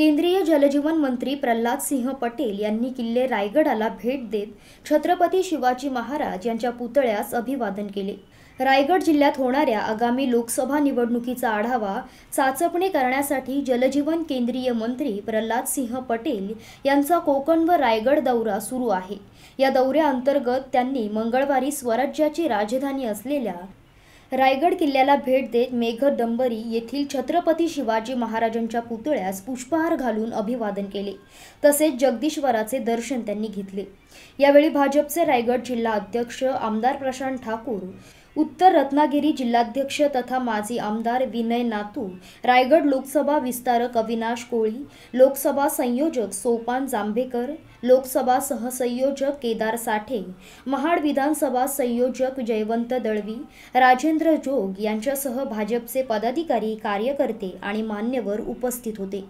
केंद्रीय जलजीवन मंत्री प्रल्हाद सिंह पटेल यांनी किल्ले रायगडाला भेट देत छत्रपती शिवाजी महाराज यांच्या पुतळ्यास अभिवादन केले रायगड जिल्ह्यात होणाऱ्या आगामी लोकसभा निवडणुकीचा आढावा चाचपणी करण्यासाठी जलजीवन केंद्रीय मंत्री प्रल्हाद सिंह पटेल यांचा कोकण व रायगड दौरा सुरू आहे या दौऱ्याअंतर्गत त्यांनी मंगळवारी स्वराज्याची राजधानी असलेल्या रायगड किल्ल्याला भेट देत मेघदंबरी येथील छत्रपती शिवाजी महाराजांच्या पुतळ्यास पुष्पहार घालून अभिवादन केले तसेच जगदीश्वराचे दर्शन त्यांनी घेतले यावेळी भाजपचे रायगड जिल्हा अध्यक्ष आमदार प्रशांत ठाकूर उत्तर रत्नागिरी जिल्हाध्यक्ष तथा माजी आमदार विनय नातू रायगड लोकसभा विस्तारक अविनाश कोळी लोकसभा संयोजक सोपान जांभेकर लोकसभा सहसंयोजक केदार साठे महाड विधानसभा संयोजक जयवंत दळवी राजेंद्र जोग यांच्यासह भाजपचे पदाधिकारी कार्यकर्ते आणि मान्यवर उपस्थित होते